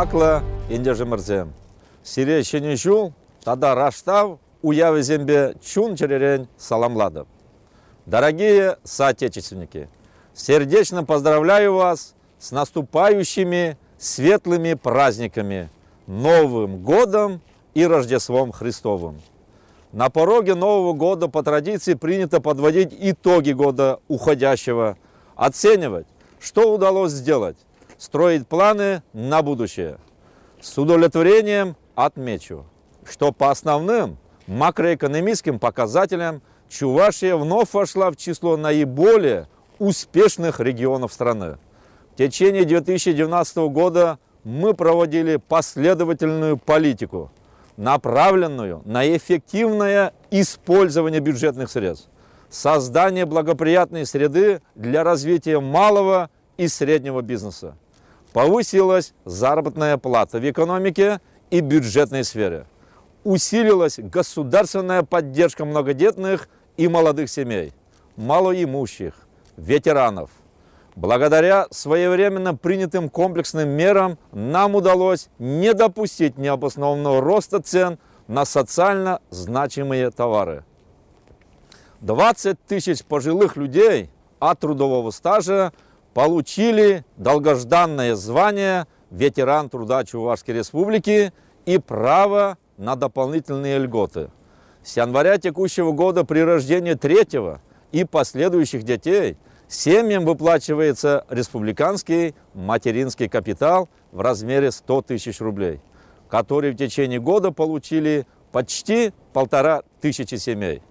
ақлы ендежі мірзем. Сире шене жул, тада раштав, уявы зембе чун черерен саламлады. Дорогие соотечественники, сердечно поздравляю вас с наступающими светлыми праздниками, Новым Годом и Рождеством Христовым. На пороге Нового года по традиции принято подводить итоги года уходящего, оценивать, что удалось сделать, строить планы на будущее. С удовлетворением отмечу, что по основным макроэкономическим показателям Чувашия вновь вошла в число наиболее успешных регионов страны. В течение 2019 года мы проводили последовательную политику, направленную на эффективное использование бюджетных средств, создание благоприятной среды для развития малого и среднего бизнеса. Повысилась заработная плата в экономике и бюджетной сфере. Усилилась государственная поддержка многодетных и молодых семей, малоимущих, ветеранов. Благодаря своевременно принятым комплексным мерам нам удалось не допустить необоснованного роста цен на социально значимые товары. 20 тысяч пожилых людей от трудового стажа получили долгожданное звание ветеран труда Чувашской Республики и право на дополнительные льготы. С января текущего года при рождении третьего и последующих детей семьям выплачивается республиканский материнский капитал в размере 100 тысяч рублей, который в течение года получили почти полтора тысячи семей.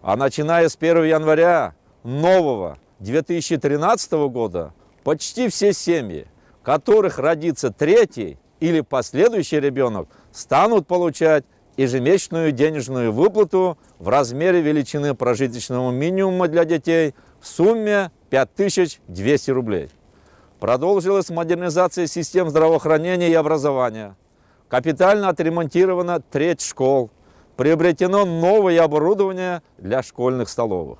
А начиная с 1 января нового 2013 года почти все семьи, в которых родится третий или последующий ребенок, станут получать ежемесячную денежную выплату в размере величины прожиточного минимума для детей в сумме 5200 рублей. Продолжилась модернизация систем здравоохранения и образования. Капитально отремонтирована треть школ. Приобретено новое оборудование для школьных столовых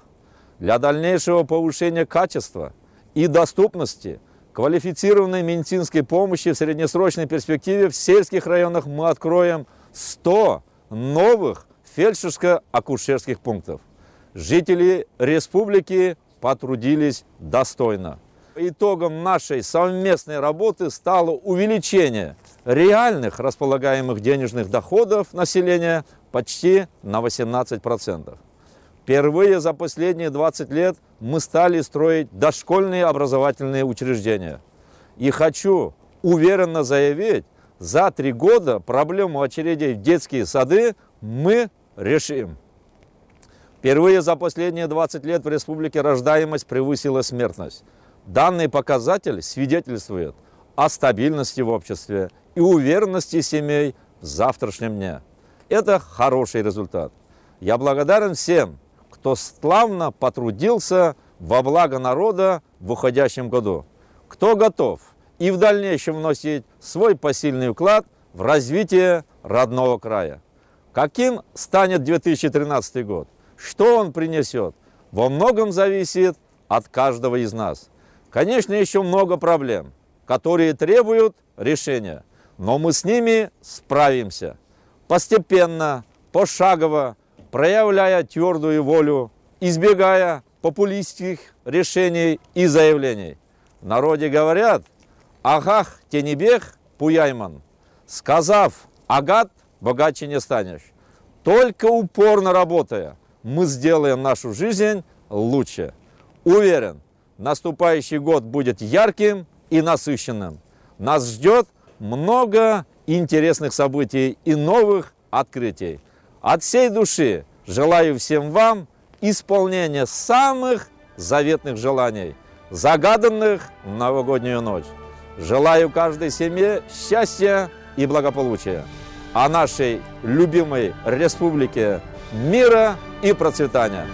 для дальнейшего повышения качества и доступности квалифицированной медицинской помощи в среднесрочной перспективе в сельских районах мы откроем 100 новых фельдшерско-акушерских пунктов. Жители республики потрудились достойно. Итогом нашей совместной работы стало увеличение реальных располагаемых денежных доходов населения почти на 18%. Впервые за последние 20 лет мы стали строить дошкольные образовательные учреждения. И хочу уверенно заявить, за три года проблему очередей в детские сады мы решим. Впервые за последние 20 лет в республике рождаемость превысила смертность. Данный показатель свидетельствует о стабильности в обществе и уверенности семей в завтрашнем дне. Это хороший результат. Я благодарен всем, кто славно потрудился во благо народа в уходящем году. Кто готов и в дальнейшем вносить свой посильный вклад в развитие родного края? Каким станет 2013 год? Что он принесет? Во многом зависит от каждого из нас. Конечно, еще много проблем, которые требуют решения, но мы с ними справимся. Постепенно, пошагово, проявляя твердую волю, избегая популистских решений и заявлений. В народе говорят «Агах Тенебех не пуяйман», сказав «Агат, богаче не станешь». Только упорно работая, мы сделаем нашу жизнь лучше. Уверен, наступающий год будет ярким и насыщенным. Нас ждет много интересных событий и новых открытий. От всей души желаю всем вам исполнения самых заветных желаний, загаданных в новогоднюю ночь. Желаю каждой семье счастья и благополучия, а нашей любимой республике мира и процветания.